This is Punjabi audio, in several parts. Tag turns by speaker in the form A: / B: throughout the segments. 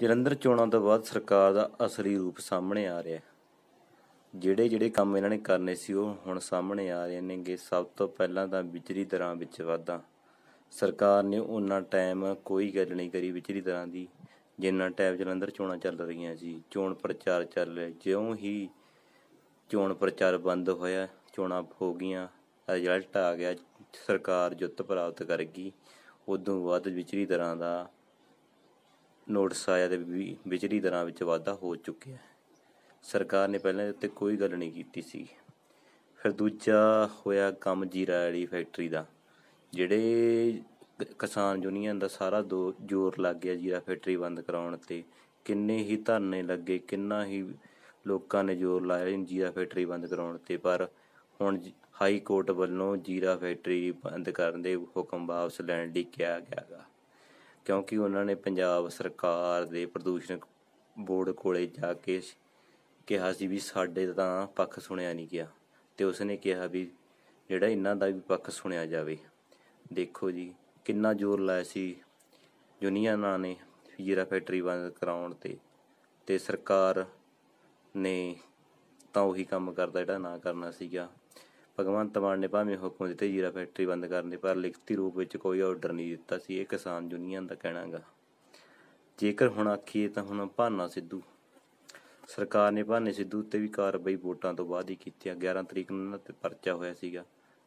A: ਜਲੰਧਰ ਚੋਣਾਂ ਤੋਂ ਬਾਅਦ ਸਰਕਾਰ ਦਾ ਅਸਲੀ ਰੂਪ ਸਾਹਮਣੇ ਆ ਰਿਹਾ ਜਿਹੜੇ ਜਿਹੜੇ ਕੰਮ ਇਹਨਾਂ ਨੇ ਕਰਨੇ ਸੀ ਉਹ ਹੁਣ ਸਾਹਮਣੇ ਆ ਰਹੇ ਨੇਗੇ ਸਭ ਤੋਂ ਪਹਿਲਾਂ ਤਾਂ ਵਿਚਰੀ ਦਰਾਂ ਵਿੱਚ ਵਾਧਾ ਸਰਕਾਰ ਨੇ ਉਹਨਾਂ ਟਾਈਮ ਕੋਈ ਗੱਲ ਨਹੀਂ ਕਰੀ ਵਿਚਰੀ ਦਰਾਂ ਦੀ ਜਿੰਨਾ ਟਾਈਮ ਜਲੰਧਰ ਚੋਣਾਂ ਚੱਲ ਰਹੀਆਂ ਸੀ ਚੋਣ ਪ੍ਰਚਾਰ ਚੱਲ ਰਿਹਾ ਜਿਉਂ ਹੀ ਚੋਣ ਪ੍ਰਚਾਰ ਬੰਦ ਹੋਇਆ ਚੋਣਾਂ ਹੋ ਗਈਆਂ ਰਿਜ਼ਲਟ ਆ ਗਿਆ ਸਰਕਾਰ ਜਿੱਤ ਪ੍ਰਾਪਤ ਕਰ ਗਈ ਉਦੋਂ ਬਾਅਦ ਵਿਚਰੀ ਦਰਾਂ ਦਾ ਨੋਟਿਸ ਆਇਆ ਤੇ ਬਿਜਲੀ ਦਰਾਂ ਵਿੱਚ ਵਾਧਾ ਹੋ ਚੁੱਕਿਆ ਹੈ ਸਰਕਾਰ ਨੇ ਪਹਿਲਾਂ ਉੱਤੇ ਕੋਈ ਗੱਲ ਨਹੀਂ ਕੀਤੀ ਸੀ ਫਿਰ ਦੂਜਾ ਹੋਇਆ ਕੰਮ ਜੀਰਾ ਵਾਲੀ ਫੈਕਟਰੀ ਦਾ ਜਿਹੜੇ ਕਿਸਾਨ ਯੂਨੀਅਨ ਦਾ ਸਾਰਾ ਜ਼ੋਰ ਲੱਗ ਗਿਆ ਜੀਰਾ ਫੈਕਟਰੀ ਬੰਦ ਕਰਾਉਣ ਤੇ ਕਿੰਨੇ ਹੀ ਧਰਨੇ ਲੱਗੇ ਕਿੰਨਾ ਹੀ ਲੋਕਾਂ ਨੇ ਜ਼ੋਰ ਲਾਇਆ ਜੀਰਾ ਫੈਕਟਰੀ ਬੰਦ ਕਰਾਉਣ ਤੇ ਪਰ ਹੁਣ ਹਾਈ ਕੋਰਟ ਵੱਲੋਂ ਜੀਰਾ ਫੈਕਟਰੀ ਬੰਦ ਕਰਨ ਦੇ ਹੁਕਮ ਵਾਪਸ ਲੈਣ ਲਈ ਕਿਹਾ ਹੈ ਕਿਉਂਕਿ ਉਹਨਾਂ ਨੇ ਪੰਜਾਬ ਸਰਕਾਰ ਦੇ ਪ੍ਰਦੂਸ਼ਣ ਬੋਰਡ ਕੋਲੇ ਜਾ ਕੇ ਕਿਹਾ ਸੀ ਵੀ ਸਾਡੇ ਤਾਂ ਪੱਖ ਸੁਣਿਆ ਨਹੀਂ ਗਿਆ ਤੇ ਉਸਨੇ ਕਿਹਾ ਵੀ ਜਿਹੜਾ ਇਹਨਾਂ ਦਾ ਵੀ ਪੱਖ ਸੁਣਿਆ ਜਾਵੇ ਦੇਖੋ ਜੀ ਕਿੰਨਾ ਜ਼ੋਰ ਲਾਇਆ ਸੀ ਯੂਨੀਅਨਾਂ ਨੇ ਜੀਰਾ ਫੈਕਟਰੀ ਬੰਦ ਕਰਾਉਣ ਤੇ ਤੇ ਸਰਕਾਰ ਨੇ ਤਾਂ ਉਹੀ ਕੰਮ ਕਰਦਾ ਜਿਹੜਾ ਨਾ ਕਰਨਾ ਸੀਗਾ ਭਗਵੰਤ ਮਾਨ ਨੇ ਭਾਵੇਂ ਹੁਕਮ ਦਿੱਤੇ ਜੀਰਾ ਫੈਕਟਰੀ ਬੰਦ ਕਰਨ ਦੇ ਪਰ ਲਿਖਤੀ ਰੂਪ ਵਿੱਚ ਕੋਈ ਆਰਡਰ ਨਹੀਂ ਦਿੱਤਾ ਸੀ ਇਹ ਕਿਸਾਨ ਯੂਨੀਅਨ ਦਾ ਕਹਿਣਾਗਾ ਜੇਕਰ ਹੁਣ ਆਖੀਏ ਤਾਂ ਹੁਣ ਭਾਨਾ ਸਿੱਧੂ ਸਰਕਾਰ ਨੇ ਭਾਨੇ ਸਿੱਧੂ ਉੱਤੇ ਵੀ ਕਾਰਵਾਈ ਵੋਟਾਂ ਤੋਂ ਬਾਅਦ ਹੀ ਕੀਤੀ 11 ਤਰੀਕ ਨੂੰ ਉਹਨਾਂ ਤੇ ਪਰਚਾ ਹੋਇਆ ਸੀਗਾ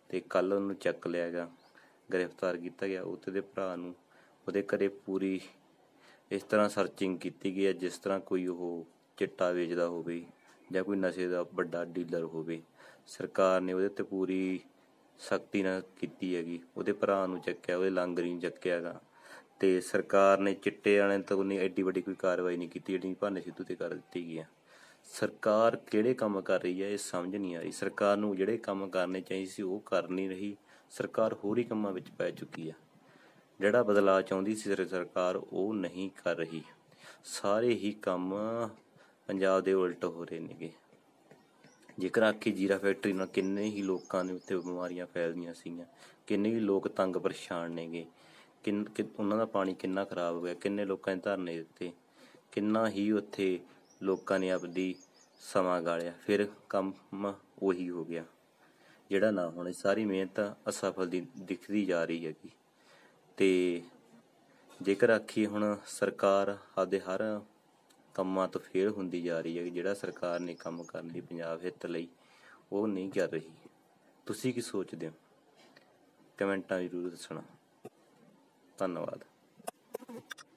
A: ਤੇ ਕੱਲ ਉਹਨੂੰ ਚੱਕ ਲਿਆ ਗਿਆ ਗ੍ਰਿਫਤਾਰ ਕੀਤਾ ਗਿਆ ਉੱਤੇ ਦੇ ਭਰਾ ਨੂੰ ਉਹਦੇ ਘਰੇ ਪੂਰੀ ਇਸ ਤਰ੍ਹਾਂ ਸਰਚਿੰਗ ਕੀਤੀ ਗਈ ਜਿਸ ਤਰ੍ਹਾਂ ਕੋਈ ਉਹ ਚਿੱਟਾ ਵੇਚਦਾ ਹੋਵੇ ਜਾਂ ਕੋਈ ਨਸ਼ੇ ਦਾ ਵੱਡਾ ਡੀਲਰ ਹੋਵੇ ਸਰਕਾਰ ਨੇ ਉਹਦੇ ਤੇ ਪੂਰੀ ਸਖਤੀ ਨਾਲ ਕੀਤੀ ਹੈਗੀ ਉਹਦੇ ਭਰਾ ਨੂੰ ਚੱਕਿਆ ਉਹਦੇ ਲਾਂਗਰੀ ਨੂੰ ਚੱਕਿਆਗਾ ਤੇ ਸਰਕਾਰ ਨੇ ਚਿੱਟੇ ਵਾਲਿਆਂ ਤੋਂ ਨਹੀਂ ਐਡੀ ਵੱਡੀ ਕੋਈ ਕਾਰਵਾਈ ਨਹੀਂ ਕੀਤੀ ਜਿਹੜੀ ਭਾਨੇ ਸਿੱਧੂ ਤੇ ਕਰ ਦਿੱਤੀ ਗਈ ਆ ਸਰਕਾਰ ਕਿਹੜੇ ਕੰਮ ਕਰ ਰਹੀ ਹੈ ਇਹ ਸਮਝ ਨਹੀਂ ਆ ਰਹੀ ਸਰਕਾਰ ਨੂੰ ਜਿਹੜੇ ਕੰਮ ਕਰਨੇ ਚਾਹੀਦੇ ਸੀ ਉਹ ਕਰ ਨਹੀਂ ਰਹੀ ਸਰਕਾਰ ਹੋਰ ਹੀ ਕੰਮਾਂ ਵਿੱਚ ਪੈ ਚੁੱਕੀ ਆ ਜਿਹੜਾ ਬਦਲਾਅ ਚਾਹੁੰਦੀ ਸੀ ਸਰਕਾਰ ਉਹ ਨਹੀਂ ਕਰ ਰਹੀ ਸਾਰੇ ਹੀ ਕੰਮ ਪੰਜਾਬ ਦੇ ਉਲਟ ਹੋ ਰਹੇ ਨੇਗੇ ਜੇਕਰ ਆਖੀ ਜੀਰਾ ਫੈਕਟਰੀ ਨਾਲ ਕਿੰਨੇ ਹੀ ਲੋਕਾਂ ਦੇ ਉੱਤੇ ਬਿਮਾਰੀਆਂ ਫੈਲਦੀਆਂ ਸੀਗੀਆਂ ਕਿੰਨੇ ਹੀ ਲੋਕ ਤੰਗ ਪਰੇਸ਼ਾਨ ਨੇਗੇ ਕਿੰਨ ਉਹਨਾਂ ਦਾ ਪਾਣੀ ਕਿੰਨਾ ਖਰਾਬ ਹੋ ਗਿਆ ਕਿੰਨੇ ਲੋਕਾਂ ਨੇ ਧਰਨੇ ਦਿੱਤੇ ਕਿੰਨਾ ਹੀ ਉੱਥੇ ਲੋਕਾਂ ਨੇ ਆਪਦੀ ਸਮਾਂ ਗਾਲਿਆ ਫਿਰ ਕੰਮ ਉਹੀ ਹੋ ਗਿਆ ਜਿਹੜਾ ਨਾ ਹੁਣ ਸਾਰੀ ਮਿਹਨਤ ਅਸਫਲ ਦੀ ਦਿਖਦੀ ਜਾ ਰਹੀ ਹੈਗੀ ਤੇ ਜੇਕਰ ਆਖੀ ਹੁਣ ਸਰਕਾਰ ਆਦੇ ਹਰ ਕੰਮਾਂ ਤੋਂ ਫੇਲ ਹੁੰਦੀ ਜਾ ਰਹੀ ਹੈ ਜਿਹੜਾ ਸਰਕਾਰ ਨੇ ਕੰਮ ਕਰਨ ਲਈ ਪੰਜਾਬ ਹਿੱਤ ਲਈ ਉਹ ਨਹੀਂ ਕਰ ਰਹੀ ਤੁਸੀਂ ਕੀ ਸੋਚਦੇ ਹੋ ਕਮੈਂਟਾਂ ਜ਼ਰੂਰ ਦੱਸਣਾ ਧੰਨਵਾਦ